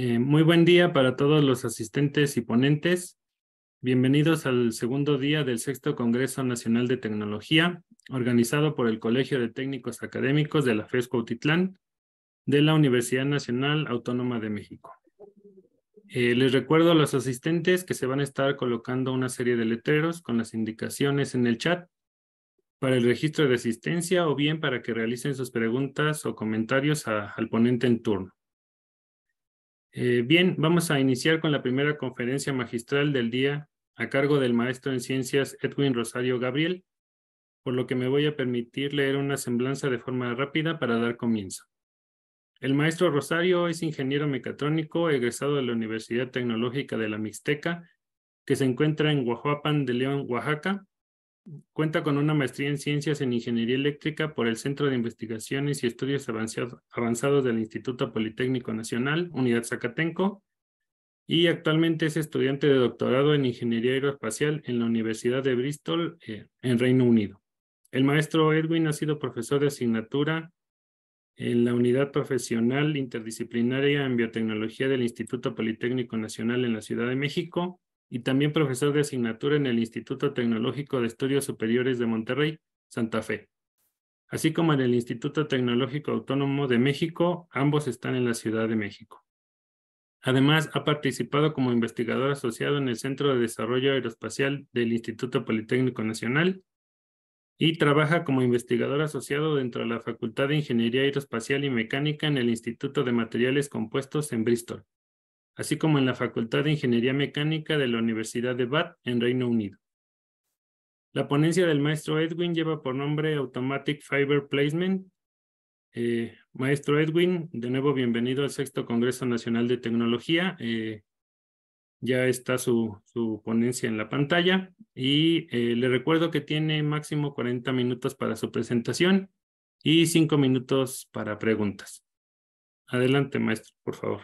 Eh, muy buen día para todos los asistentes y ponentes. Bienvenidos al segundo día del sexto Congreso Nacional de Tecnología, organizado por el Colegio de Técnicos Académicos de la FESCO Cuautitlán de la Universidad Nacional Autónoma de México. Eh, les recuerdo a los asistentes que se van a estar colocando una serie de letreros con las indicaciones en el chat para el registro de asistencia o bien para que realicen sus preguntas o comentarios al ponente en turno. Eh, bien, vamos a iniciar con la primera conferencia magistral del día a cargo del maestro en ciencias Edwin Rosario Gabriel, por lo que me voy a permitir leer una semblanza de forma rápida para dar comienzo. El maestro Rosario es ingeniero mecatrónico egresado de la Universidad Tecnológica de la Mixteca, que se encuentra en Guajuapan de León, Oaxaca, Cuenta con una maestría en Ciencias en Ingeniería Eléctrica por el Centro de Investigaciones y Estudios Avanzados del Instituto Politécnico Nacional, Unidad Zacatenco, y actualmente es estudiante de doctorado en Ingeniería Aeroespacial en la Universidad de Bristol, eh, en Reino Unido. El maestro Edwin ha sido profesor de asignatura en la Unidad Profesional Interdisciplinaria en Biotecnología del Instituto Politécnico Nacional en la Ciudad de México y también profesor de asignatura en el Instituto Tecnológico de Estudios Superiores de Monterrey, Santa Fe, así como en el Instituto Tecnológico Autónomo de México, ambos están en la Ciudad de México. Además, ha participado como investigador asociado en el Centro de Desarrollo Aeroespacial del Instituto Politécnico Nacional y trabaja como investigador asociado dentro de la Facultad de Ingeniería Aeroespacial y Mecánica en el Instituto de Materiales Compuestos en Bristol así como en la Facultad de Ingeniería Mecánica de la Universidad de Bath en Reino Unido. La ponencia del maestro Edwin lleva por nombre Automatic Fiber Placement. Eh, maestro Edwin, de nuevo bienvenido al Sexto Congreso Nacional de Tecnología. Eh, ya está su, ponencia en la pantalla y eh, le recuerdo que tiene máximo 40 minutos para su presentación y 5 minutos para preguntas. Adelante, maestro, por favor.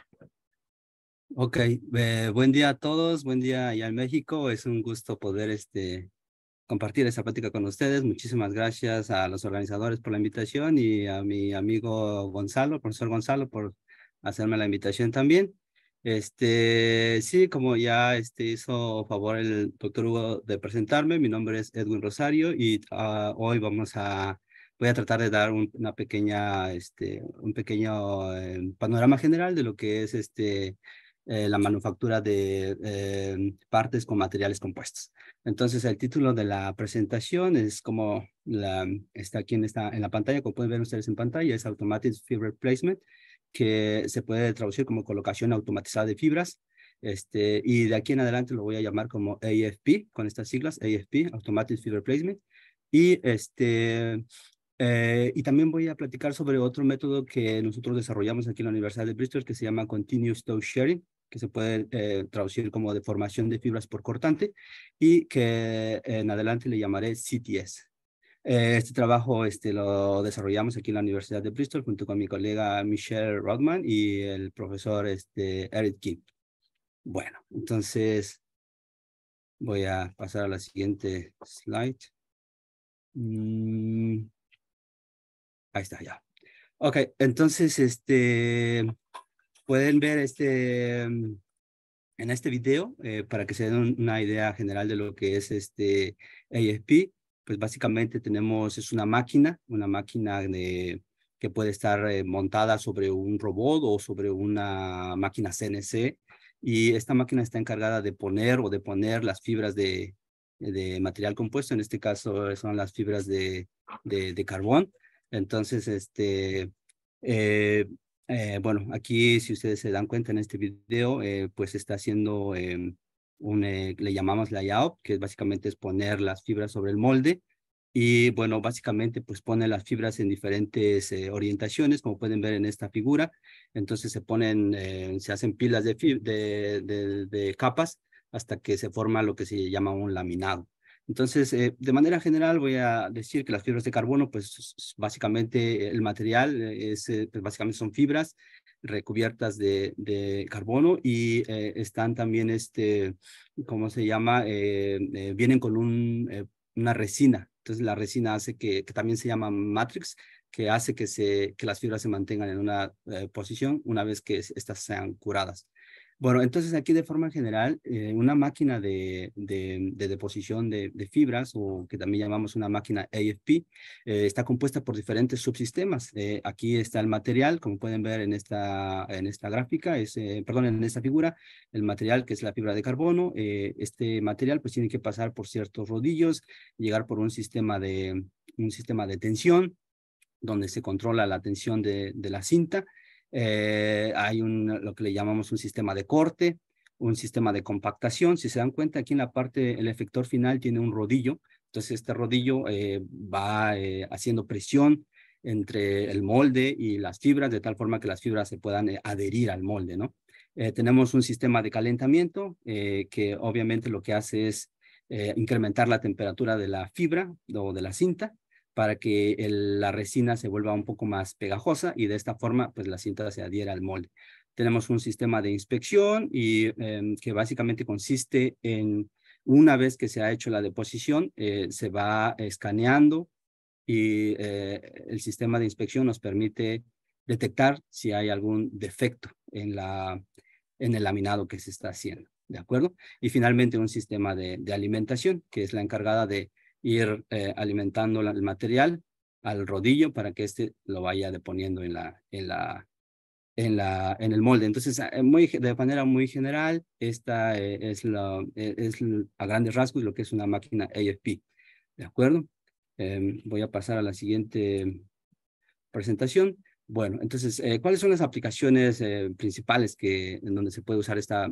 Ok, eh, buen día a todos, buen día allá en México. Es un gusto poder este, compartir esta plática con ustedes. Muchísimas gracias a los organizadores por la invitación y a mi amigo Gonzalo, profesor Gonzalo, por hacerme la invitación también. Este, sí, como ya este, hizo favor el doctor Hugo de presentarme, mi nombre es Edwin Rosario y ah, hoy vamos a, voy a tratar de dar un, una pequeña, este, un pequeño eh, panorama general de lo que es este, eh, la manufactura de eh, partes con materiales compuestos. Entonces, el título de la presentación es como está aquí en, esta, en la pantalla, como pueden ver ustedes en pantalla, es Automatic Fiber Placement, que se puede traducir como colocación automatizada de fibras. Este, y de aquí en adelante lo voy a llamar como AFP, con estas siglas, AFP, Automatic Fiber Placement. Y, este, eh, y también voy a platicar sobre otro método que nosotros desarrollamos aquí en la Universidad de Bristol que se llama Continuous Tow Sharing, que se puede eh, traducir como deformación de fibras por cortante, y que en adelante le llamaré CTS. Eh, este trabajo este, lo desarrollamos aquí en la Universidad de Bristol junto con mi colega Michelle Rodman y el profesor este, Eric Kim. Bueno, entonces voy a pasar a la siguiente slide. Mm. ahí está, ya. Ok, entonces, este, pueden ver este, em, en este video eh, para que se den una idea general de lo que es este afp Pues básicamente tenemos, es una máquina, una máquina de, que puede estar eh, montada sobre un robot o sobre una máquina CNC. Y esta máquina está encargada de poner o de poner las fibras de, de material compuesto, en este caso eh, son las fibras de, de, carbón. Entonces, este, eh, bueno, aquí si ustedes se dan cuenta en este video, eh, pues está haciendo eh, un, le llamamos layout, que básicamente es poner las fibras sobre el molde. Y bueno, básicamente pues pone las fibras en diferentes orientaciones, como pueden ver en esta figura. Entonces se ponen, se hacen pilas de capas hasta que se forma lo que se llama un laminado. Entonces, eh, de manera general voy a decir que las fibras de carbono, pues básicamente el material eh, es, eh, pues, básicamente son fibras recubiertas de, carbono y están también, este, ¿cómo se llama? vienen con una resina. Entonces, la resina hace que, que también se llama matrix, que hace que, que las fibras se mantengan en una posición una vez que estas sean curadas. Bueno, entonces aquí de forma general, eh, una máquina de, de, deposición de, fibras, o que también llamamos una máquina AFP, eh, está compuesta por diferentes subsistemas. Eh, aquí está el material, como pueden ver en esta, en esta gráfica, es, perdón, en esta figura, el material que es la fibra de carbono. este material pues tiene que pasar por ciertos rodillos, llegar por un sistema de, un sistema de tensión, donde se controla la tensión de, de la cinta eh, hay un, lo que le llamamos un sistema de corte, un sistema de compactación. Si se dan cuenta, aquí en la parte, el efector final tiene un rodillo. Entonces, este rodillo eh, va eh, haciendo presión entre el molde y las fibras, de tal forma que las fibras se puedan adherir al molde, ¿no? tenemos un sistema de calentamiento que obviamente lo que hace es incrementar la temperatura de la fibra o de la cinta para que la resina se vuelva un poco más pegajosa y de esta forma pues la cinta se adhiera al molde. Tenemos un sistema de inspección y em, que básicamente consiste en una vez que se ha hecho la deposición eh, se va escaneando y eh, el sistema de inspección nos permite detectar si hay algún defecto en, la, en el laminado que se está haciendo, ¿de acuerdo? Y finalmente un sistema de alimentación que es la encargada de ir eh, alimentando el material al rodillo para que este lo vaya deponiendo en la, en la, en la, en el molde. Entonces, eh, muy, de manera muy general, esta eh, es, la, es a grandes rasgos lo que es una máquina AFP, ¿de acuerdo? Em, voy a pasar a la siguiente presentación. Bueno, entonces, eh, ¿cuáles son las aplicaciones eh, principales en donde se puede usar esta,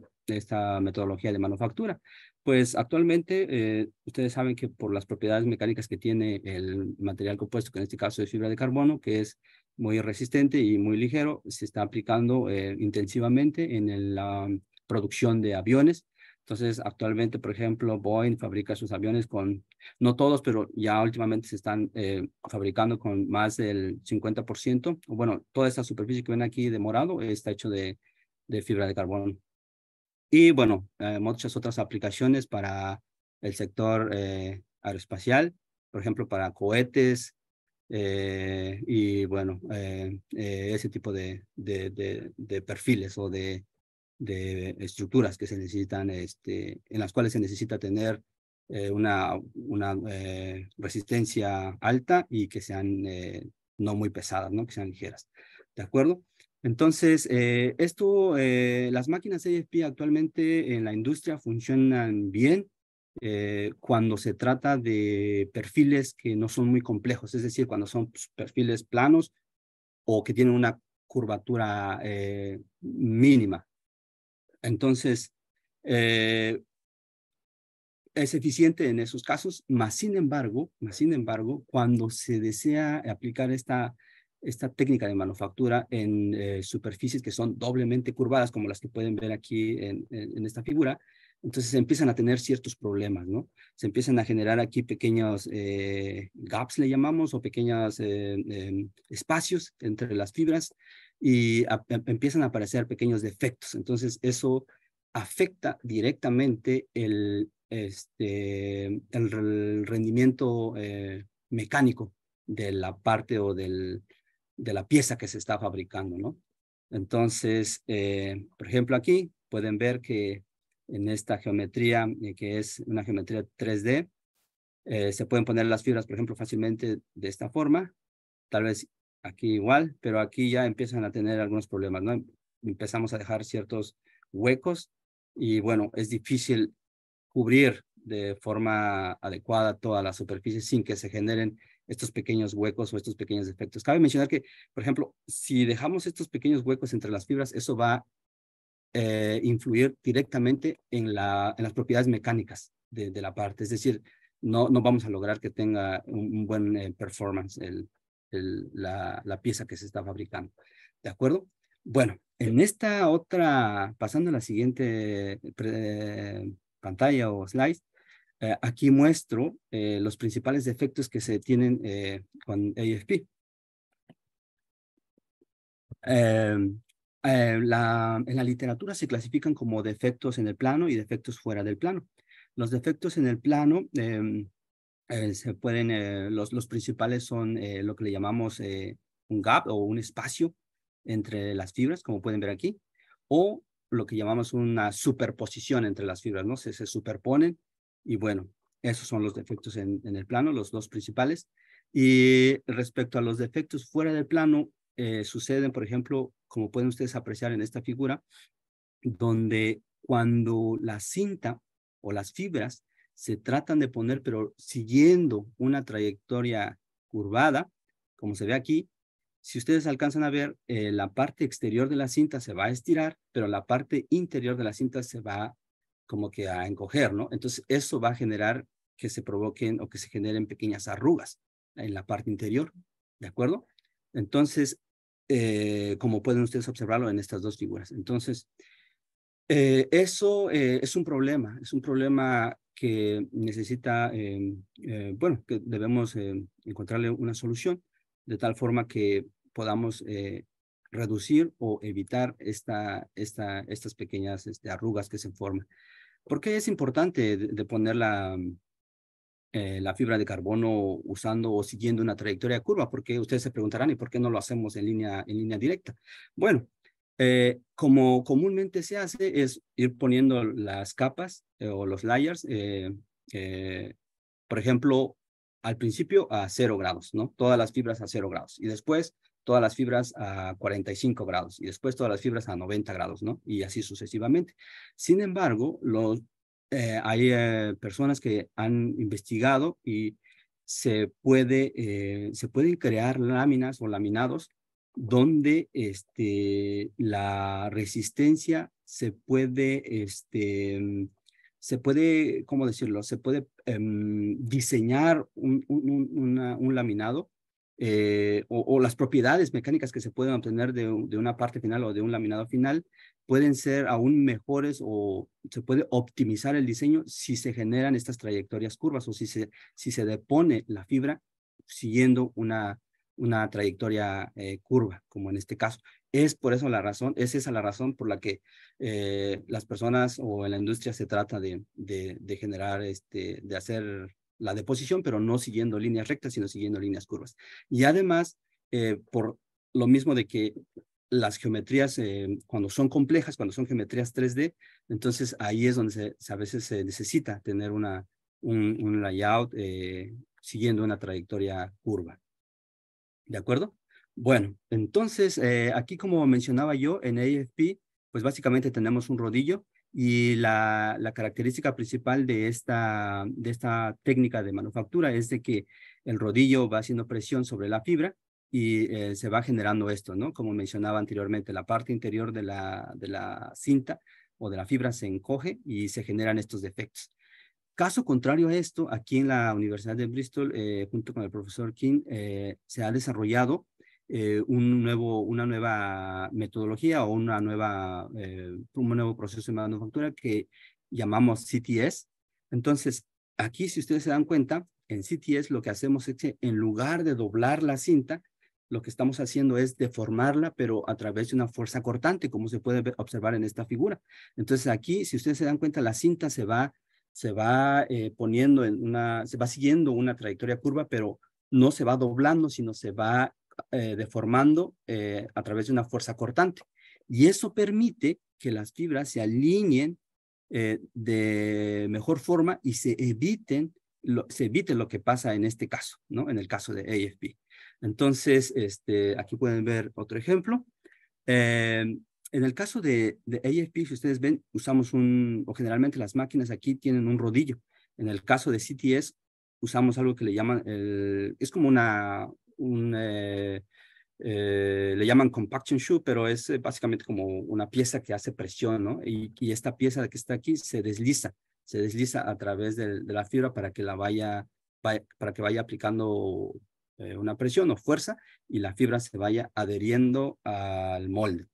metodología de manufactura? Pues actualmente eh, ustedes saben que por las propiedades mecánicas que tiene el material compuesto, que en este caso es fibra de carbono, que es muy resistente y muy ligero, se está aplicando intensivamente en la producción de aviones entonces, actualmente, por ejemplo, Boeing fabrica sus aviones con, no todos, pero ya últimamente se están eh, fabricando con más del 50%. Bueno, toda esa superficie que ven aquí de morado está hecho de, fibra de carbón. Y bueno, eh, muchas otras aplicaciones para el sector eh, aeroespacial, por ejemplo, para cohetes y bueno, ese tipo de, de perfiles o de de estructuras que se necesitan, este, en las cuales se necesita tener eh, una, una eh, resistencia alta y que sean eh, no muy pesadas, ¿no? que sean ligeras. ¿De acuerdo? Entonces, esto, las máquinas AFP actualmente en la industria funcionan bien cuando se trata de perfiles que no son muy complejos, es decir, cuando son pues, perfiles planos o que tienen una curvatura mínima, entonces, eh, es eficiente en esos casos, más sin embargo, más sin embargo, cuando se desea aplicar esta, esta técnica de manufactura en eh, superficies que son doblemente curvadas, como las que pueden ver aquí en, esta figura, entonces se empiezan a tener ciertos problemas, ¿no? Se empiezan a generar aquí pequeños eh, gaps, le llamamos, o pequeños em, espacios entre las fibras, y em, empiezan a aparecer pequeños defectos. Entonces, eso afecta directamente el, este, el, rendimiento eh, mecánico de la parte o del, de la pieza que se está fabricando, ¿no? Entonces, eh, por ejemplo, aquí pueden ver que en esta geometría, eh, que es una geometría 3D, se pueden poner las fibras, por ejemplo, fácilmente de esta forma, tal vez aquí igual, pero aquí ya empiezan a tener algunos problemas, ¿no? Em, empezamos a dejar ciertos huecos y bueno, es difícil cubrir de forma adecuada toda la superficie sin que se generen estos pequeños huecos o estos pequeños defectos. Cabe mencionar que, por ejemplo, si dejamos estos pequeños huecos entre las fibras, eso va a eh, influir directamente en, las propiedades mecánicas de, la parte. Es decir, no, no vamos a lograr que tenga un, buen eh, performance el, la, pieza que se está fabricando. ¿De acuerdo? Bueno, en esta otra, pasando a la siguiente pantalla o slide, eh, aquí muestro eh, los principales defectos que se tienen eh, con AFP. Em, en la literatura se clasifican como defectos en el plano y defectos fuera del plano. Los defectos en el plano em, eh, se pueden, eh, los, principales son eh, lo que le llamamos un gap o un espacio entre las fibras, como pueden ver aquí, o lo que llamamos una superposición entre las fibras, ¿no? Se, superponen y bueno, esos son los defectos en el plano, los dos principales. Y respecto a los defectos fuera del plano, suceden, por ejemplo, como pueden ustedes apreciar en esta figura, donde cuando la cinta o las fibras se tratan de poner, pero siguiendo una trayectoria curvada, como se ve aquí. Si ustedes alcanzan a ver, eh, la parte exterior de la cinta se va a estirar, pero la parte interior de la cinta se va como que a encoger, ¿no? Entonces, eso va a generar que se provoquen o que se generen pequeñas arrugas en la parte interior, ¿de acuerdo? Entonces, eh, como pueden ustedes observarlo en estas dos figuras. Entonces, eh, eso es un problema, es un problema que necesita, eh, eh, bueno, que debemos eh, encontrarle una solución de tal forma que podamos reducir o evitar esta, esta, estas pequeñas este, arrugas que se forman. ¿Por qué es importante de, poner la, la fibra de carbono usando o siguiendo una trayectoria curva? Porque ustedes se preguntarán, ¿y por qué no lo hacemos en línea, en línea directa? Bueno, eh, como comúnmente se hace es ir poniendo las capas eh, o los layers, eh, por ejemplo, al principio a cero grados, ¿no? Todas las fibras a cero grados y después todas las fibras a 45 grados y después todas las fibras a 90 grados, ¿no? Y así sucesivamente. Sin embargo, hay personas que han investigado y se, puede, se pueden crear láminas o laminados donde este, la resistencia se puede, este, mm, se puede, ¿cómo decirlo? Se puede em, diseñar un, un, laminado eh, o, las propiedades mecánicas que se pueden obtener de, una parte final o de un laminado final pueden ser aún mejores o se puede optimizar el diseño si se generan estas trayectorias curvas o si se, si se depone la fibra siguiendo una, una trayectoria eh, curva, como en este caso. Es por eso la razón, es esa la razón por la que eh, las personas o en la industria se trata de, de, generar, este, de hacer la deposición, pero no siguiendo líneas rectas, sino siguiendo líneas curvas. Y además, eh, por lo mismo de que las geometrías, cuando son complejas, cuando son geometrías 3D, entonces ahí es donde a veces se necesita tener una, un layout siguiendo una trayectoria curva. ¿De acuerdo? Bueno, entonces eh, aquí como mencionaba yo, en AFP, pues básicamente tenemos un rodillo y la, característica principal de esta, de esta técnica de manufactura es de que el rodillo va haciendo presión sobre la fibra y eh, se va generando esto, ¿no? Como mencionaba anteriormente, la parte interior de la, de la cinta o de la fibra se encoge y se generan estos defectos. Caso contrario a esto, aquí en la Universidad de Bristol, eh, junto con el profesor King, eh, se ha desarrollado eh, un nuevo, una nueva metodología o una nueva, un nuevo proceso de manufactura que llamamos CTS. Entonces, aquí, si ustedes se dan cuenta, en CTS lo que hacemos es que en lugar de doblar la cinta, lo que estamos haciendo es deformarla, pero a través de una fuerza cortante, como se puede observar en esta figura. Entonces, aquí, si ustedes se dan cuenta, la cinta se va se va eh, poniendo en una, se va siguiendo una trayectoria curva, pero no se va doblando, sino se va eh, deformando eh, a través de una fuerza cortante. Y eso permite que las fibras se alineen de mejor forma y se eviten se evite lo que pasa en este caso, ¿no? En el caso de AFP. Entonces, este, aquí pueden ver otro ejemplo. Em, en el caso de, AFP, si ustedes ven, usamos un, o generalmente las máquinas aquí tienen un rodillo. En el caso de CTS, usamos algo que le llaman, el, es como una, un, eh, eh, le llaman compaction shoe, pero es eh, básicamente como una pieza que hace presión, ¿no? Y, esta pieza que está aquí se desliza, se desliza a través de, la fibra para que la vaya, para que vaya aplicando una presión o fuerza y la fibra se vaya adheriendo al molde.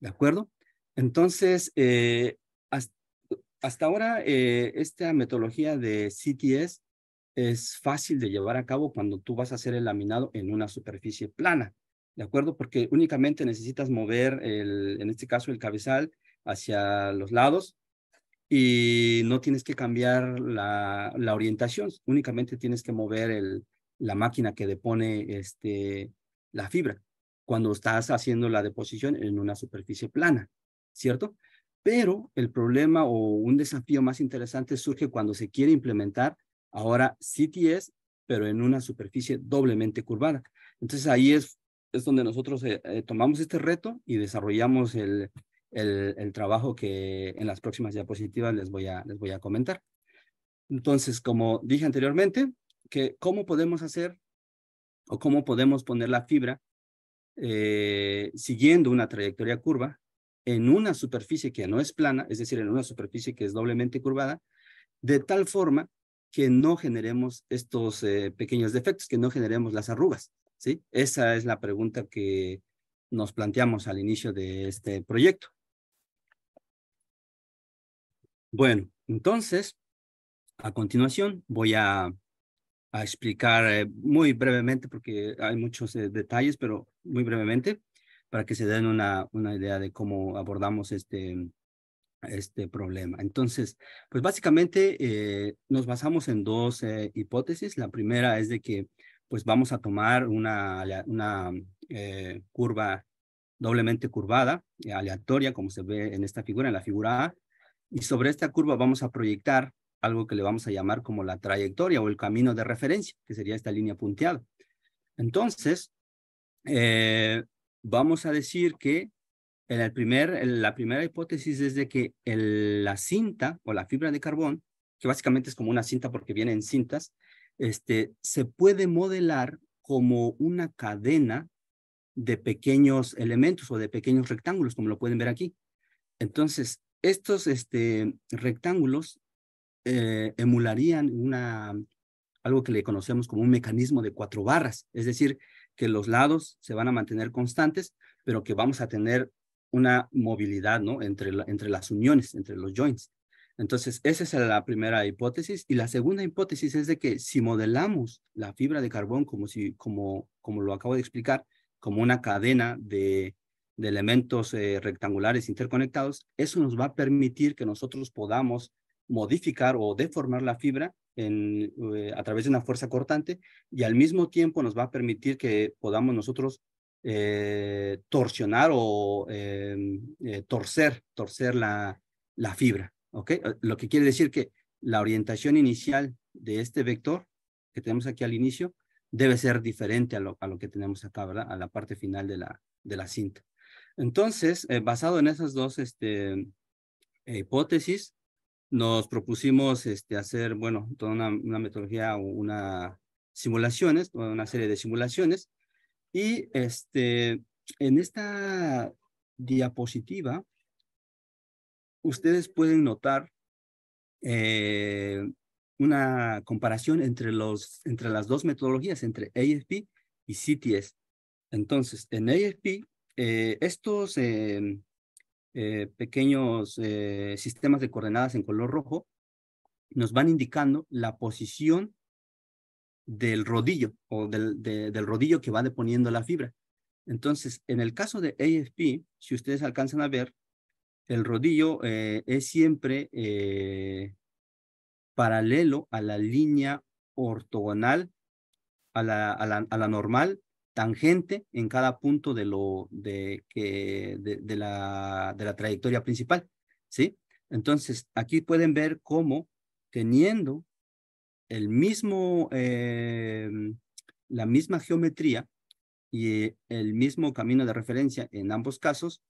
¿De acuerdo? Entonces, eh, hasta, ahora, eh, esta metodología de CTS es fácil de llevar a cabo cuando tú vas a hacer el laminado en una superficie plana, ¿de acuerdo? Porque únicamente necesitas mover, el, en este caso, el cabezal hacia los lados y no tienes que cambiar la, orientación, únicamente tienes que mover la máquina que depone este, la fibra cuando estás haciendo la deposición en una superficie plana, ¿cierto? Pero el problema o un desafío más interesante surge cuando se quiere implementar ahora CTS, pero en una superficie doblemente curvada. Entonces ahí es, es donde nosotros eh, eh, tomamos este reto y desarrollamos el, el, el, trabajo que en las próximas diapositivas les voy a, les voy a comentar. Entonces, como dije anteriormente, que cómo podemos hacer o cómo podemos poner la fibra eh, siguiendo una trayectoria curva en una superficie que no es plana, es decir, en una superficie que es doblemente curvada, de tal forma que no generemos estos eh, pequeños defectos, que no generemos las arrugas. ¿sí? Esa es la pregunta que nos planteamos al inicio de este proyecto. Bueno, entonces, a continuación voy a, explicar eh, muy brevemente, porque hay muchos detalles, pero muy brevemente para que se den una, una idea de cómo abordamos este, este problema. Entonces, pues básicamente eh, nos basamos en dos eh, hipótesis. La primera es de que pues vamos a tomar una, una eh, curva doblemente curvada, aleatoria, como se ve en esta figura, en la figura A, y sobre esta curva vamos a proyectar algo que le vamos a llamar como la trayectoria o el camino de referencia, que sería esta línea punteada. Entonces, eh, vamos a decir que en el primer, la primera hipótesis es de que la cinta o la fibra de carbón, que básicamente es como una cinta porque viene en cintas, este, se puede modelar como una cadena de pequeños elementos o de pequeños rectángulos, como lo pueden ver aquí. Entonces, estos este, rectángulos eh, emularían una, algo que le conocemos como un mecanismo de cuatro barras, es decir, que los lados se van a mantener constantes, pero que vamos a tener una movilidad, ¿no? Entre, entre las uniones, entre los joints. Entonces, esa es la primera hipótesis. Y la segunda hipótesis es de que si modelamos la fibra de carbón como, si, como, como lo acabo de explicar, como una cadena de, de elementos eh, rectangulares interconectados, eso nos va a permitir que nosotros podamos modificar o deformar la fibra eh, a través de una fuerza cortante y al mismo tiempo nos va a permitir que podamos nosotros eh, torsionar o em, eh, torcer, torcer la, fibra. ¿okay? Lo que quiere decir que la orientación inicial de este vector que tenemos aquí al inicio debe ser diferente a lo, que tenemos acá, A la parte final de la, de la cinta. Entonces, basado en esas dos este, hipótesis, nos propusimos este, hacer, bueno, toda una, metodología o una simulaciones, una serie de simulaciones. Y este, en esta diapositiva, ustedes pueden notar eh, una comparación entre, los, entre las dos metodologías, entre AFP y CTS. Entonces, en AFP, eh, estos em, eh, pequeños eh, sistemas de coordenadas en color rojo, nos van indicando la posición del rodillo o del, del rodillo que va deponiendo la fibra. Entonces, en el caso de AFP, si ustedes alcanzan a ver, el rodillo eh, es siempre paralelo a la línea ortogonal, a a la, a la normal tangente en cada punto de, lo, de, que, de, la, de la trayectoria principal, ¿sí? Entonces, aquí pueden ver cómo teniendo el mismo, eh, la misma geometría y el mismo camino de referencia en ambos casos,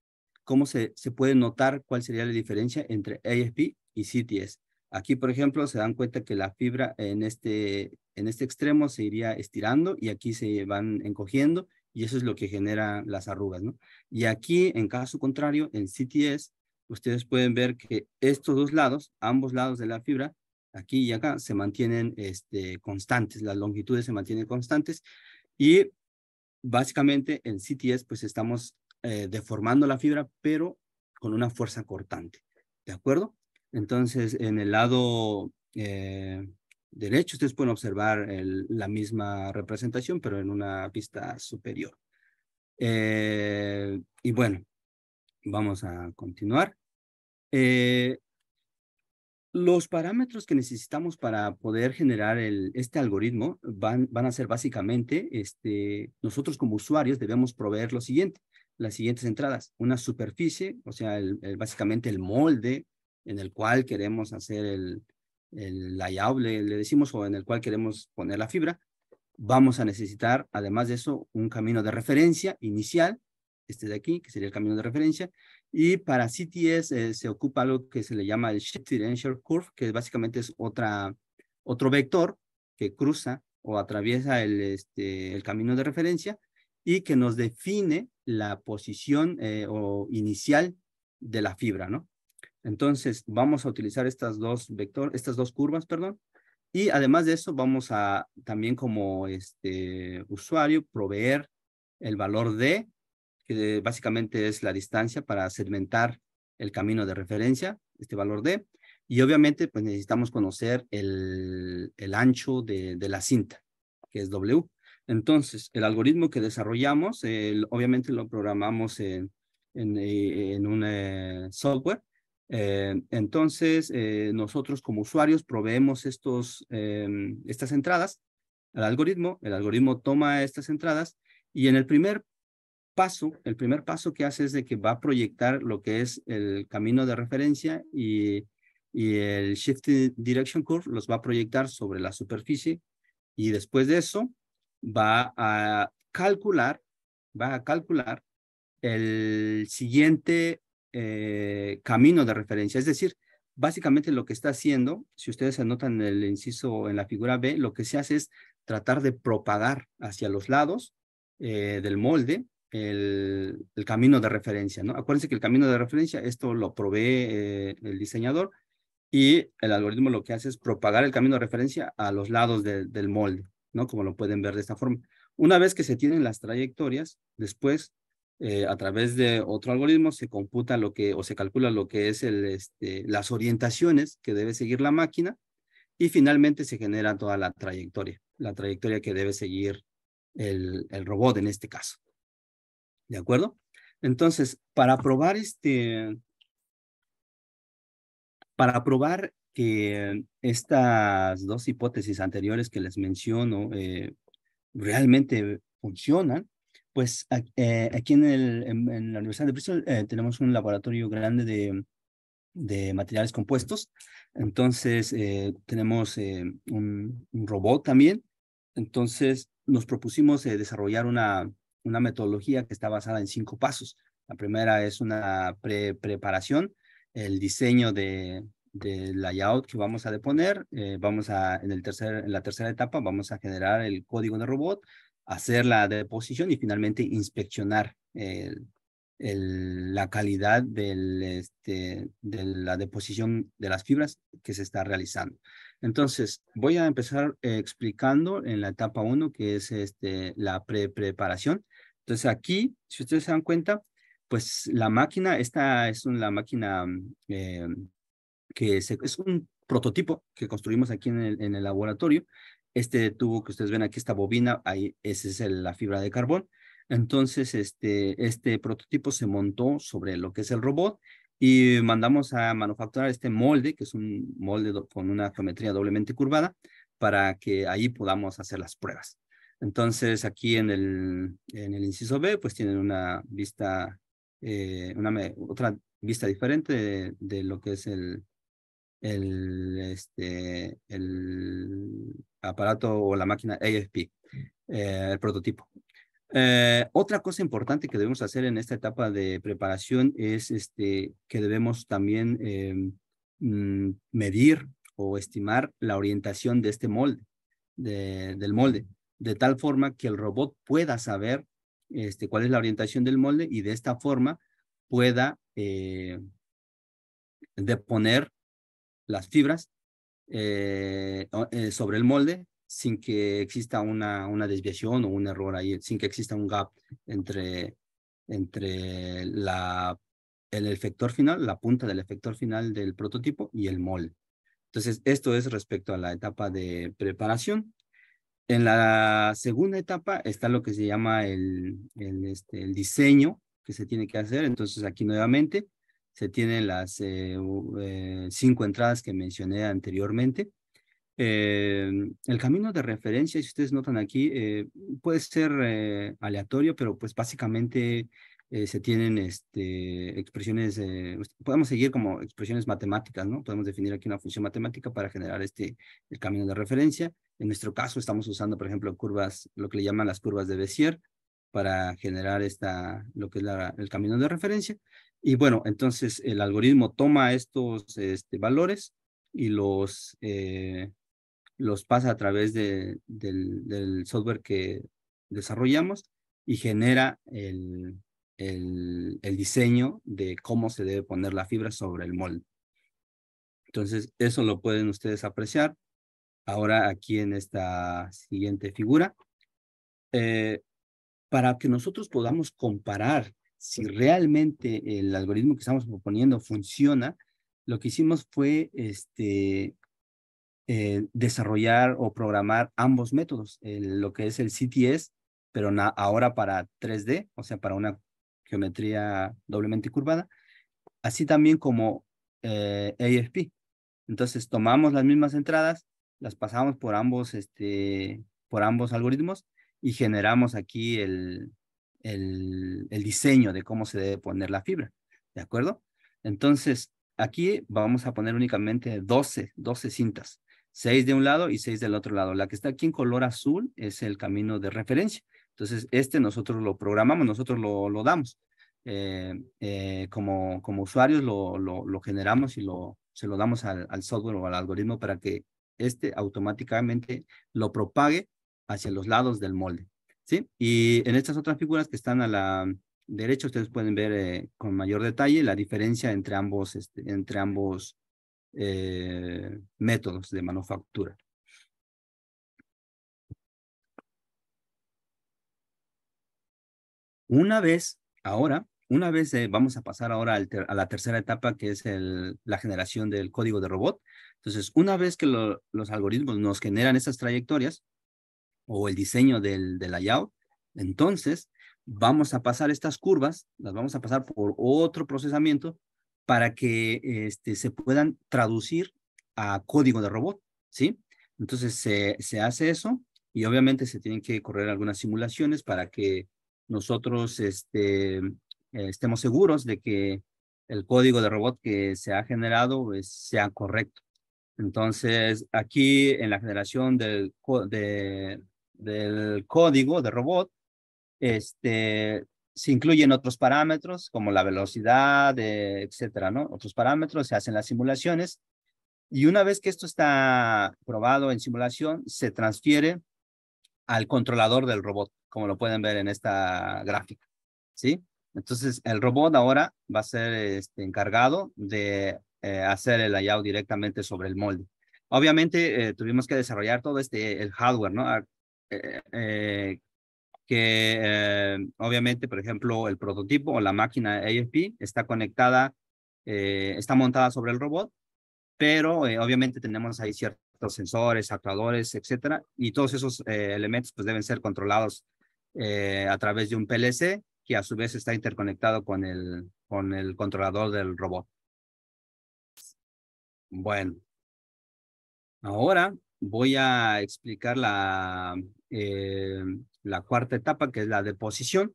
cómo se, se puede notar cuál sería la diferencia entre AFP y CTS. Aquí, por ejemplo, se dan cuenta que la fibra en este, en este extremo se iría estirando y aquí se van encogiendo y eso es lo que genera las arrugas, ¿no? Y aquí, en caso contrario, en CTS, ustedes pueden ver que estos dos lados, ambos lados de la fibra, aquí y acá, se mantienen este, constantes, las longitudes se mantienen constantes y básicamente en CTS pues estamos eh, deformando la fibra, pero con una fuerza cortante, ¿de acuerdo? Entonces, en el lado eh, derecho ustedes pueden observar la misma representación, pero en una vista superior. Eh, y bueno, vamos a continuar. Eh, los parámetros que necesitamos para poder generar este algoritmo van, a ser básicamente, este, nosotros como usuarios debemos proveer lo siguiente, las siguientes entradas, una superficie, o sea, básicamente el molde en el cual queremos hacer el, el layout, le, decimos, o en el cual queremos poner la fibra, vamos a necesitar, además de eso, un camino de referencia inicial, este de aquí, que sería el camino de referencia, y para CTS eh, se ocupa algo que se le llama el Shift Differential Curve, que básicamente es otra, otro vector que cruza o atraviesa el, este, el camino de referencia y que nos define la posición eh, o inicial de la fibra, ¿no? Entonces, vamos a utilizar estas dos vector, estas dos curvas, perdón, y además de eso, vamos a también como este usuario proveer el valor D, que básicamente es la distancia para segmentar el camino de referencia, este valor D, y obviamente pues necesitamos conocer el, ancho de, la cinta, que es W. Entonces, el algoritmo que desarrollamos, obviamente lo programamos en, eh, un eh, software eh, entonces, eh, nosotros como usuarios proveemos estos, em, estas entradas al algoritmo, el algoritmo toma estas entradas y en el primer paso, el primer paso que hace es de que va a proyectar lo que es el camino de referencia y, y el Shift Direction Curve los va a proyectar sobre la superficie y después de eso va a calcular, va a calcular el siguiente eh, camino de referencia. Es decir, básicamente lo que está haciendo, si ustedes anotan el inciso en la figura B, lo que se hace es tratar de propagar hacia los lados eh, del molde el, camino de referencia. ¿no? Acuérdense que el camino de referencia, esto lo provee eh, el diseñador y el algoritmo lo que hace es propagar el camino de referencia a los lados del molde, ¿no? como lo pueden ver de esta forma. Una vez que se tienen las trayectorias, después eh, a través de otro algoritmo se computa lo que o se calcula lo que es el, este, las orientaciones que debe seguir la máquina y finalmente se genera toda la trayectoria, la trayectoria que debe seguir el, robot en este caso. ¿De acuerdo? Entonces, para probar este, para probar que estas dos hipótesis anteriores que les menciono eh, realmente funcionan, pues eh, aquí en, la Universidad de Bristol eh, tenemos un laboratorio grande de, materiales compuestos. Entonces, eh, tenemos un, robot también. Entonces, nos propusimos desarrollar una, una metodología que está basada en cinco pasos. La primera es una preparación, el diseño de, del layout que vamos a deponer. vamos a, en, el tercer, en la tercera etapa, vamos a generar el código de robot hacer la deposición y finalmente inspeccionar la calidad este, de la deposición de las fibras que se está realizando. Entonces, voy a empezar eh, explicando en la etapa 1, que es este, la pre-preparación. Entonces, aquí, si ustedes se dan cuenta, pues la máquina, esta es una máquina eh, que es un prototipo que construimos aquí en en el laboratorio este tubo que ustedes ven aquí, esta bobina, ahí esa es la fibra de carbón. Entonces, este, este prototipo se montó sobre lo que es el robot y mandamos a manufacturar este molde, que es un molde con una geometría doblemente curvada, para que ahí podamos hacer las pruebas. Entonces, aquí en el, en el inciso B, pues tienen una vista, eh, una, otra vista diferente de, de lo que es el, el, este, el aparato o la máquina AFP, eh, el prototipo. Eh, otra cosa importante que debemos hacer en esta etapa de preparación es este, que debemos también eh, mm, medir o estimar la orientación de este molde, del molde, de tal forma que el robot pueda saber este, cuál es la orientación del molde y de esta forma pueda deponer las fibras eh, eh, sobre el molde sin que exista una, una desviación o un error ahí, sin que exista un gap entre, entre la, el efector final, la punta del efector final del prototipo y el molde. Entonces, esto es respecto a la etapa de preparación. En la segunda etapa está lo que se llama el, este, el diseño que se tiene que hacer. Entonces, aquí nuevamente se tienen las eh, eh, cinco entradas que mencioné anteriormente. Em, el camino de referencia, si ustedes notan aquí, eh, puede ser aleatorio, pero pues básicamente se tienen este, expresiones, pues, podemos seguir como expresiones matemáticas, ¿no? Podemos definir aquí una función matemática para generar este, el camino de referencia. En nuestro caso estamos usando, por ejemplo, curvas, lo que le llaman las curvas de Bézier, para generar esta, lo que es el camino de referencia. Y bueno, entonces el algoritmo toma estos este, valores y los, eh, los pasa a través del, software que desarrollamos y genera el, el, diseño de cómo se debe poner la fibra sobre el molde. Entonces, eso lo pueden ustedes apreciar ahora aquí en esta siguiente figura. Eh, para que nosotros podamos comparar si realmente el algoritmo que estamos proponiendo funciona, lo que hicimos fue este, eh, desarrollar o programar ambos métodos, lo que es el CTS, pero ahora para 3D, o sea, para una geometría doblemente curvada, así también como eh, AFP. Entonces tomamos las mismas entradas, las pasamos por ambos, este, por ambos algoritmos y generamos aquí el, el, diseño de cómo se debe poner la fibra, ¿de acuerdo? Entonces, aquí vamos a poner únicamente 12, 12 cintas, 6 de un lado y 6 del otro lado. La que está aquí en color azul es el camino de referencia. Entonces, este nosotros lo programamos, nosotros lo, damos. Eh, eh, como, como usuarios lo, lo, generamos y lo, se lo damos al, software o al algoritmo para que este automáticamente lo propague hacia los lados del molde. Y en estas otras figuras que están a la derecha, ustedes pueden ver eh, con mayor detalle la diferencia entre ambos, este, entre ambos eh, métodos de manufactura. Una vez, ahora, una vez eh, vamos a pasar ahora a la tercera etapa, que es la generación del código de robot. Entonces, una vez que los algoritmos nos generan esas trayectorias, o el diseño del, layout, entonces vamos a pasar estas curvas, las vamos a pasar por otro procesamiento para que este, se puedan traducir a código de robot, ¿sí? Entonces se, se hace eso y obviamente se tienen que correr algunas simulaciones para que nosotros este, eh, estemos seguros de que el código de robot que se ha generado sea correcto. Entonces, aquí en la generación del, de, del código de robot, este, se incluyen otros parámetros como la velocidad, eh, etcétera, ¿no? Otros parámetros, se hacen las simulaciones y una vez que esto está probado en simulación, se transfiere al controlador del robot, como lo pueden ver en esta gráfica, ¿sí? Entonces, el robot ahora va a ser este, encargado de eh, hacer el layout directamente sobre el molde. Obviamente, eh, tuvimos que desarrollar todo este, el hardware, ¿no? Eh, eh, que eh, obviamente, por ejemplo, el prototipo o la máquina AFP está conectada, está montada sobre el robot, pero obviamente tenemos ahí ciertos sensores, actuadores, etcétera, y todos esos elementos pues deben ser controlados a través de un PLC que a su vez está interconectado con el, con el controlador del robot. Bueno, ahora voy a explicar la, eh, la cuarta etapa, que es la deposición.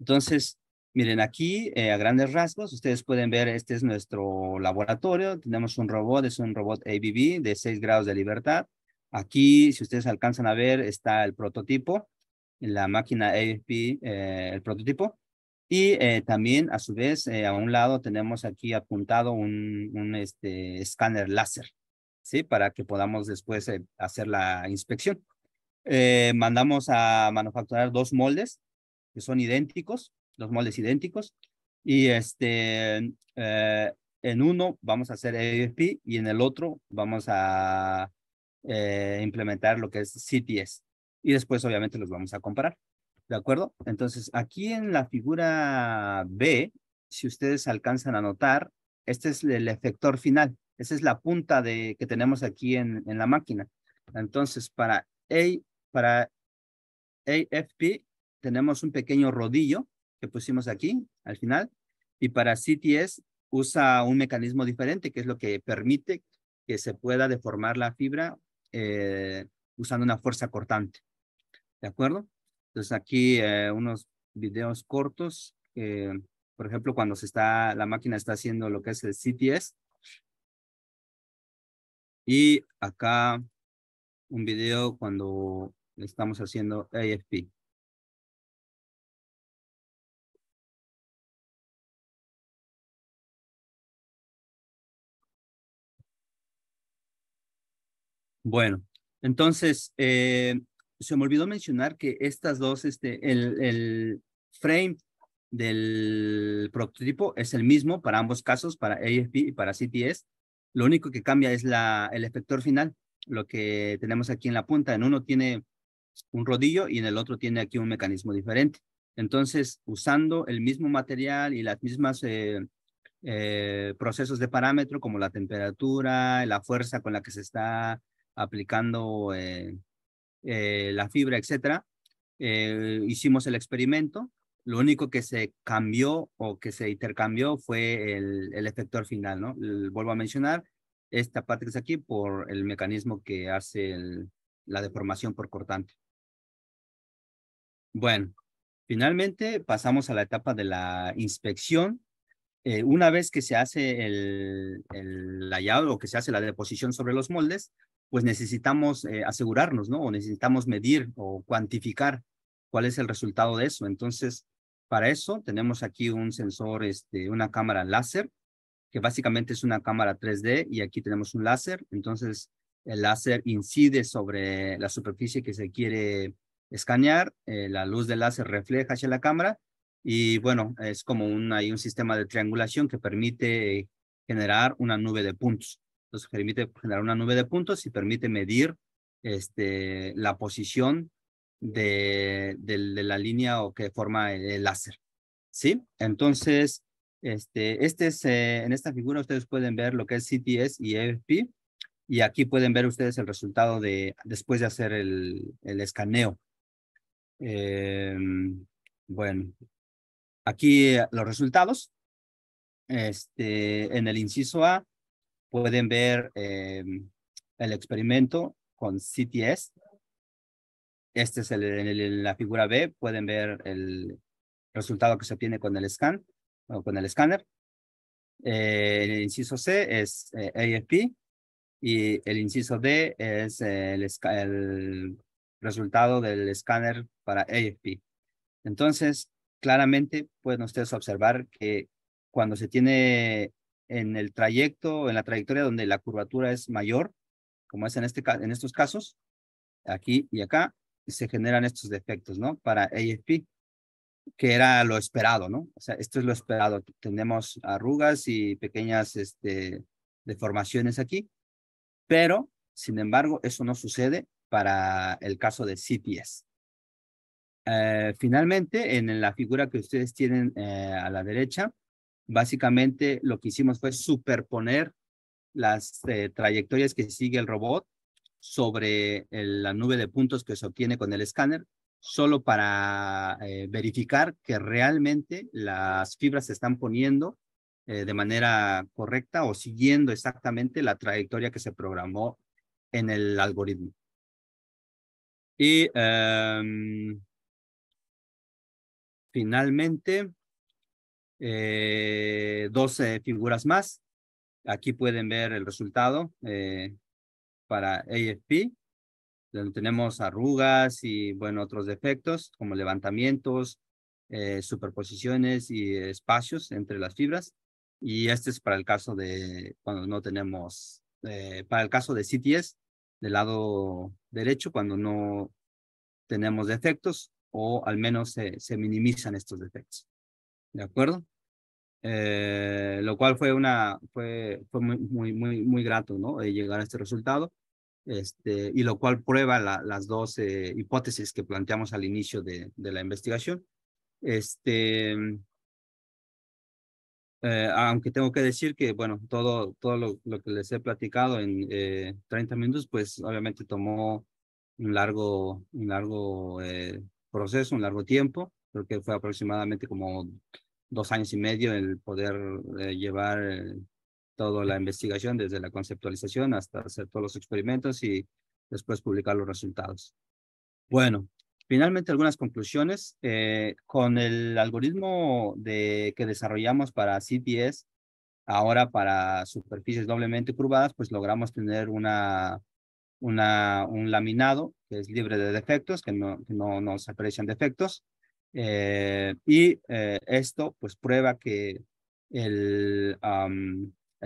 Entonces, miren aquí, eh, a grandes rasgos, ustedes pueden ver, este es nuestro laboratorio. Tenemos un robot, es un robot ABB de 6 grados de libertad. Aquí, si ustedes alcanzan a ver, está el prototipo, la máquina ABB eh, el prototipo. Y también, a su vez, a un lado tenemos aquí apuntado un, un este, escáner láser, ¿sí? Para que podamos después hacer la inspección. Eh, mandamos a manufacturar dos moldes que son idénticos, dos moldes idénticos. Y este, eh, en uno vamos a hacer AFP y en el otro vamos a eh, implementar lo que es CTS. Y después, obviamente, los vamos a comparar. ¿De acuerdo? Entonces, aquí en la figura B, si ustedes alcanzan a notar, este es el efector final. Esa es la punta de, que tenemos aquí en, en la máquina. Entonces, para A para AFP tenemos un pequeño rodillo que pusimos aquí al final y para CTS usa un mecanismo diferente que es lo que permite que se pueda deformar la fibra eh, usando una fuerza cortante. ¿De acuerdo? Entonces aquí eh, unos videos cortos, eh, por ejemplo, cuando se está, la máquina está haciendo lo que es el CTS. Y acá un video cuando estamos haciendo AFP. Bueno, entonces, eh, se me olvidó mencionar que estas dos, este, el, frame del prototipo es el mismo para ambos casos, para AFP y para CTS. Lo único que cambia es la, el efector final, lo que tenemos aquí en la punta. En uno tiene un rodillo y en el otro tiene aquí un mecanismo diferente. Entonces, usando el mismo material y las mismas eh, eh, procesos de parámetro como la temperatura, la fuerza con la que se está aplicando eh, la fibra, etcétera, hicimos el experimento. Lo único que se cambió o que se intercambió fue el, el efector final, ¿no? vuelvo a mencionar esta parte que es aquí por el mecanismo que hace la deformación por cortante. Bueno, finalmente pasamos a la etapa de la inspección. Eh, una vez que se hace el, el o que se hace la deposición sobre los moldes, pues necesitamos eh, asegurarnos, ¿no? O necesitamos medir o cuantificar cuál es el resultado de eso. Entonces, para eso tenemos aquí un sensor, este, una cámara láser, que básicamente es una cámara 3D y aquí tenemos un láser. Entonces, el láser incide sobre la superficie que se quiere escanear, eh, la luz del láser refleja hacia la cámara y bueno, es como un, hay un sistema de triangulación que permite generar una nube de puntos. Entonces permite generar una nube de puntos y permite medir este, la posición de, de, la línea o que forma el, láser. ¿Sí? Entonces, este, este es, eh, en esta figura ustedes pueden ver lo que es CTS y EFP y aquí pueden ver ustedes el resultado de después de hacer el, el escaneo. Em, bueno, aquí eh, los resultados. Este, en el inciso A pueden ver em, el experimento con CTS. Este es el, en la figura B, pueden ver el resultado que se obtiene con el scan o con el escáner. Eh, el inciso C es eh, AFP y el inciso D es el, el resultado del escáner para AFP. Entonces, claramente pueden ustedes observar que cuando se tiene en el trayecto, en la trayectoria donde la curvatura es mayor, como es en, este, en estos casos, aquí y acá, se generan estos defectos, ¿no? Para AFP, que era lo esperado, ¿no? O sea, esto es lo esperado. Tenemos arrugas y pequeñas este, deformaciones aquí, pero, sin embargo, eso no sucede para el caso de CPS. Eh, finalmente, en la figura que ustedes tienen eh, a la derecha, básicamente lo que hicimos fue superponer las eh, trayectorias que sigue el robot sobre la nube de puntos que se obtiene con el escáner, solo para verificar que realmente las fibras se están poniendo de manera correcta o siguiendo exactamente la trayectoria que se programó en el algoritmo. Y em, Finalmente, 12 eh, figuras más. Aquí pueden ver el resultado eh, para AFP, donde tenemos arrugas y bueno, otros defectos como levantamientos, eh, superposiciones y espacios entre las fibras. Y este es para el caso de cuando no tenemos, para el caso de CTS, del lado derecho, cuando no tenemos defectos, o al menos se, se minimizan estos defectos. ¿De acuerdo? Eh, lo cual fue, una, fue, fue muy, muy, muy, muy grato, ¿no? Eh, llegar a este resultado, este, y lo cual prueba la, las dos eh, hipótesis que planteamos al inicio de, de la investigación. Este, aunque tengo que decir que, bueno, todo, todo lo, lo que les he platicado en 30 minutos, pues obviamente tomó un largo, un largo proceso, un largo tiempo, creo que fue aproximadamente como dos años y medio el poder eh, llevar eh, toda la investigación desde la conceptualización hasta hacer todos los experimentos y después publicar los resultados. Bueno, finalmente algunas conclusiones. Eh, con el algoritmo de, que desarrollamos para CPS, ahora para superficies doblemente curvadas, pues logramos tener una una, un laminado que es libre de defectos, que no, nos aprecian defectos. Eh, y eh, esto pues prueba que el,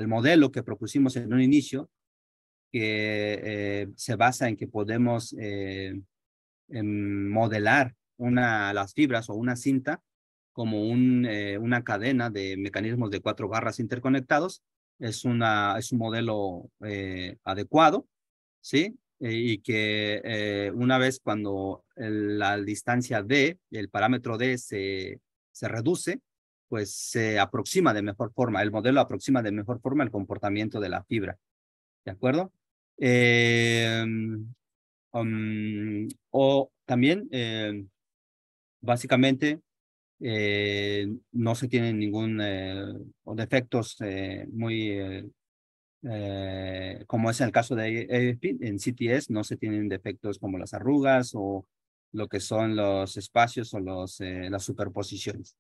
modelo que propusimos en un inicio, que eh, se basa en que podemos modelar una, las fibras o una cinta como un, una cadena de mecanismos de cuatro barras interconectados, es, una, es un modelo adecuado ¿sí? Eh, y que eh, una vez cuando la distancia D, el parámetro D se, se reduce, pues se aproxima de mejor forma, el modelo aproxima de mejor forma el comportamiento de la fibra. ¿De acuerdo? Eh, um, o también, básicamente, no se tienen ningún defectos muy eh, como es el caso de AFP, en CTS no se tienen defectos como las arrugas o lo que son los espacios o los, eh, las superposiciones.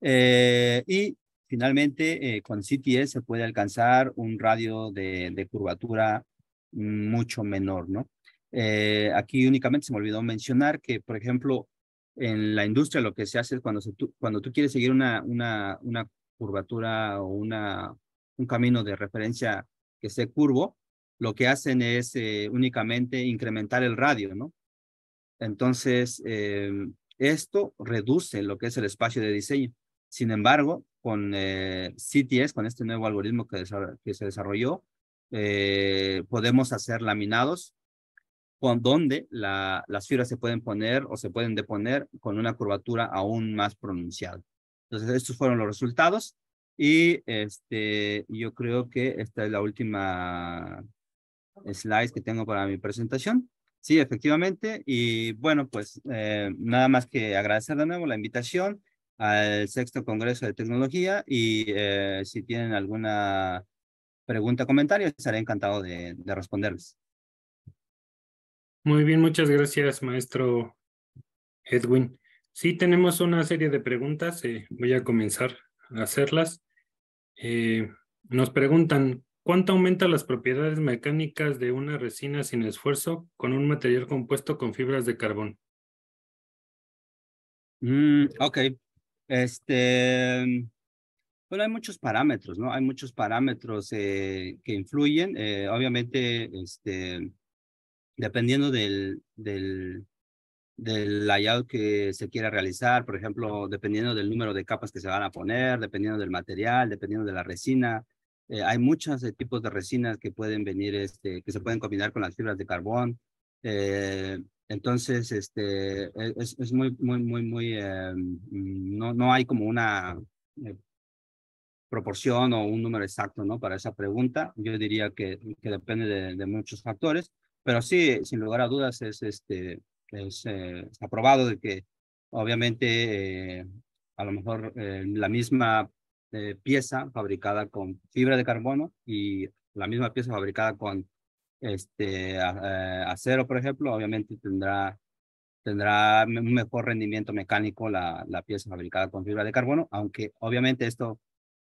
Eh, y finalmente, con CTS se puede alcanzar un radio de, de curvatura mucho menor, ¿no? aquí únicamente se me olvidó mencionar que, por ejemplo, en la industria lo que se hace es cuando, se, tú, cuando tú quieres seguir una, una, una curvatura o una, un camino de referencia que esté curvo, lo que hacen es eh, únicamente incrementar el radio, ¿no? Entonces, em, esto reduce lo que es el espacio de diseño. Sin embargo, con eh, CTS, con este nuevo algoritmo que, se desarrolló, eh, podemos hacer laminados con donde las fibras se pueden poner o se pueden deponer con una curvatura aún más pronunciada. Entonces, estos fueron los resultados. Y este, yo creo que esta es la última slide que tengo para mi presentación. Sí, efectivamente. Y bueno, pues eh, nada más que agradecer de nuevo la invitación al sexto Congreso de Tecnología y eh, si tienen alguna pregunta o comentario, estaré encantado de, responderles. Muy bien, muchas gracias, maestro Edwin. Sí, tenemos una serie de preguntas. Eh, voy a comenzar a hacerlas. Eh, nos preguntan, ¿cuánto aumenta las propiedades mecánicas de una resina sin esfuerzo con un material compuesto con fibras de carbón? Mm, ok. Este, bueno, hay muchos parámetros, ¿no? Hay muchos parámetros eh, que influyen. Eh, obviamente, este, dependiendo del, del, del layout que se quiera realizar, por ejemplo, dependiendo del número de capas que se van a poner, dependiendo del material, dependiendo de la resina. Eh, hay muchos eh, tipos de resinas que pueden venir, este, que se pueden combinar con las fibras de carbón. Eh, entonces, este, e, es, muy, muy, muy, muy, no, no hay como una proporción o un número exacto, ¿no? Para esa pregunta, yo diría que, que depende de, de muchos factores, pero sí, sin lugar a dudas, es este, es pues, probado eh, aprobado de que obviamente eh, a lo mejor eh, la misma pieza fabricada con fibra de carbono y la misma pieza fabricada con este acero, por ejemplo, obviamente tendrá tendrá un mejor rendimiento mecánico la, la pieza fabricada con fibra de carbono, aunque obviamente esto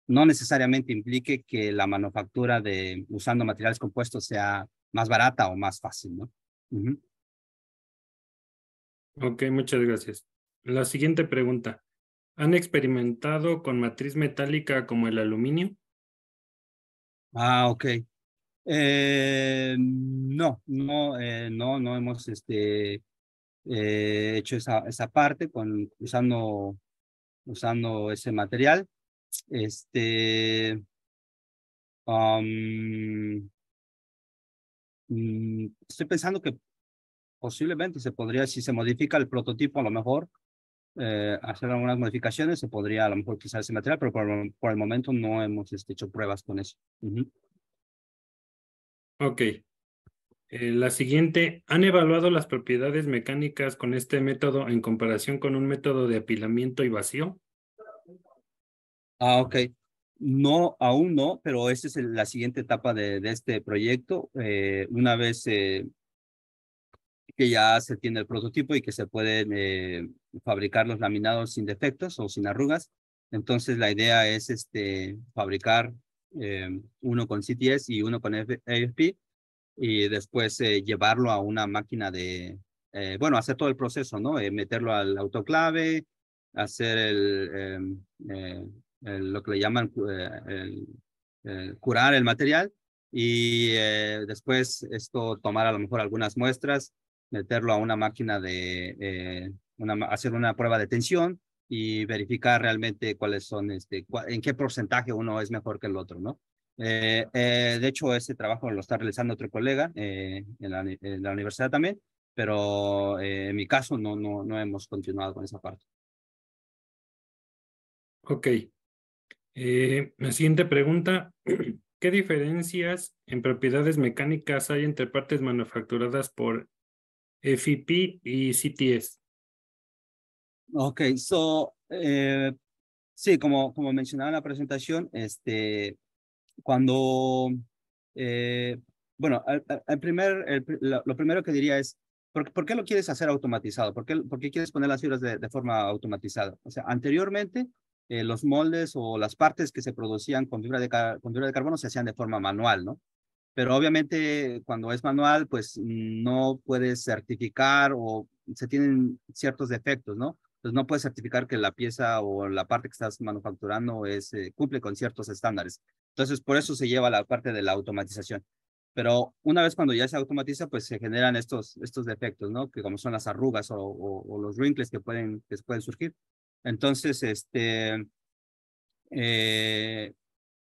no necesariamente implique que la manufactura de usando materiales compuestos sea más barata o más fácil, ¿no? Ok, muchas gracias. La siguiente pregunta. ¿Han experimentado con matriz metálica como el aluminio? Ah, ok. Eh, no, no, eh, no, no hemos este, eh, hecho esa, esa parte con, usando, usando ese material. Este, mm, estoy pensando que posiblemente se podría, si se modifica el prototipo, a lo mejor eh, hacer algunas modificaciones, se podría a lo mejor quizás ese material, pero por, el momento no hemos este, hecho pruebas con eso. Ok. Eh, la siguiente, ¿han evaluado las propiedades mecánicas con este método en comparación con un método de apilamiento y vacío? Ah, ok. No, aún no, pero esa es la siguiente etapa de, este proyecto. Eh, una vez eh, que ya se tiene el prototipo y que se pueden eh, fabricar los laminados sin defectos o sin arrugas. Entonces la idea es este, fabricar eh, uno con CTS y uno con AFP y después eh, llevarlo a una máquina de, bueno, hacer todo el proceso, ¿no? meterlo al autoclave, hacer el, em, lo que le llaman el, curar el material y después esto tomar a lo mejor algunas muestras meterlo a una máquina de, eh, una, hacer una prueba de tensión y verificar realmente cuáles son, este, en qué porcentaje uno es mejor que el otro, ¿no? Eh, eh, de hecho, ese trabajo lo está realizando otro colega en la, en, la, universidad también, pero en mi caso no, no, no hemos continuado con esa parte. Ok. la siguiente pregunta. ¿Qué diferencias en propiedades mecánicas hay entre partes manufacturadas por FIP y CTS. Ok, so, eh, sí, como, como mencionaba en la presentación, este, cuando, eh, bueno, el primer, lo, primero que diría es, ¿por, qué lo quieres hacer automatizado? ¿Por qué, por qué quieres poner las fibras de, forma automatizada? O sea, anteriormente, eh, los moldes o las partes que se producían con fibra, de, con fibra de carbono se hacían de forma manual, ¿no? pero obviamente cuando es manual, pues no puedes certificar o se tienen ciertos defectos, ¿no? entonces pues, no puedes certificar que la pieza o la parte que estás manufacturando es, eh, cumple con ciertos estándares. Entonces, por eso se lleva la parte de la automatización. Pero una vez cuando ya se automatiza, pues se generan estos, estos defectos, ¿no? Que como son las arrugas o, los wrinkles que pueden, que pueden surgir. Entonces, este, eh,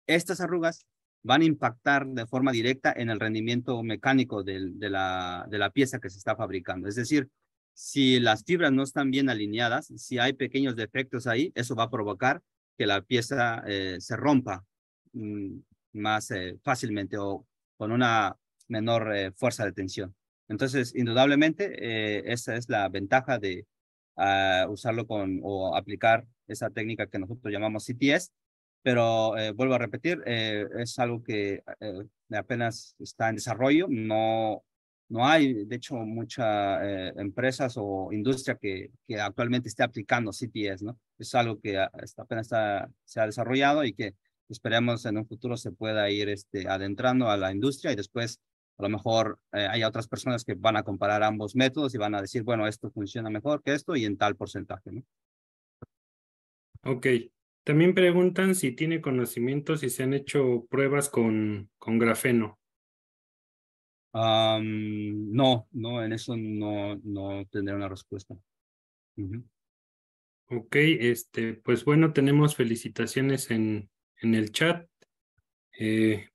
estas arrugas van a impactar de forma directa en el rendimiento mecánico de, la, de la pieza que se está fabricando. Es decir, si las fibras no están bien alineadas, si hay pequeños defectos ahí, eso va a provocar que la pieza eh, se rompa mm, más eh, fácilmente o con una menor eh, fuerza de tensión. Entonces, indudablemente, esa es la ventaja de ah, usarlo con o aplicar esa técnica que nosotros llamamos CTS pero eh, vuelvo a repetir, eh, es algo que eh, apenas está en desarrollo, no, no hay, de hecho, muchas empresas o industria que, actualmente esté aplicando CTS, ¿no? Es algo que está apenas se ha desarrollado y que esperemos en un futuro se pueda ir este, adentrando a la industria y después a lo mejor hay otras personas que van a comparar ambos métodos y van a decir, bueno, esto funciona mejor que esto y en tal porcentaje, ¿no? Ok, también preguntan si tiene conocimiento si se han hecho pruebas con, con grafeno. no, no, en eso no, no tendré una respuesta. Ok, este, pues bueno, tenemos felicitaciones en, en el chat. Eh,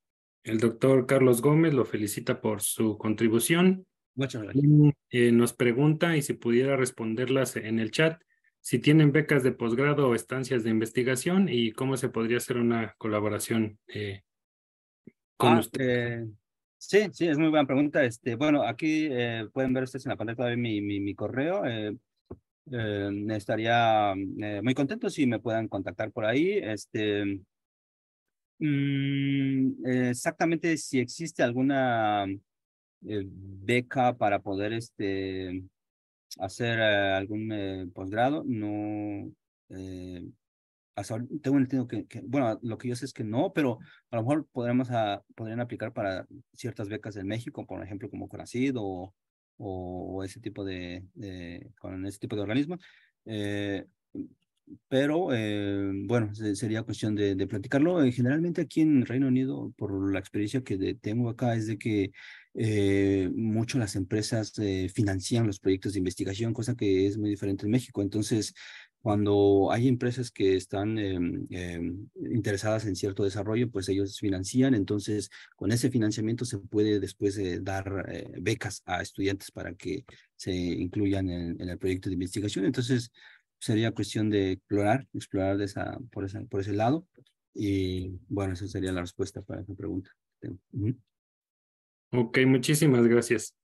el doctor Carlos Gómez lo felicita por su contribución. Muchas gracias. Eh, nos pregunta y si pudiera responderlas en el chat si tienen becas de posgrado o estancias de investigación y cómo se podría hacer una colaboración eh, con ah, usted. Eh, sí, sí, es muy buena pregunta. Este, bueno, aquí eh, pueden ver ustedes en la pantalla todavía mi, mi, mi correo. estaría muy contento si me puedan contactar por ahí. Este, mm, exactamente si existe alguna beca para poder este, hacer eh, algún eh, posgrado, no. Eh, hasta tengo entendido que, bueno, lo que yo sé es que no, pero a lo mejor podremos a, podrían aplicar para ciertas becas en México, por ejemplo, como CONACID o, o, o ese tipo de, de, con ese tipo de organismos. Eh, pero eh, bueno, sería cuestión de, platicarlo. Eh, generalmente aquí en Reino Unido, por la experiencia que tengo acá, es de que eh, muchas las empresas financian los proyectos de investigación, cosa que es muy diferente en México. Entonces, cuando hay empresas que están em, em, interesadas en cierto desarrollo, pues ellos financian, entonces con ese financiamiento se puede después dar becas a estudiantes para que se incluyan en el proyecto de investigación. Entonces, sería cuestión de explorar, explorar por, ese lado. Y bueno, esa sería la respuesta para esa pregunta. Ok, muchísimas gracias.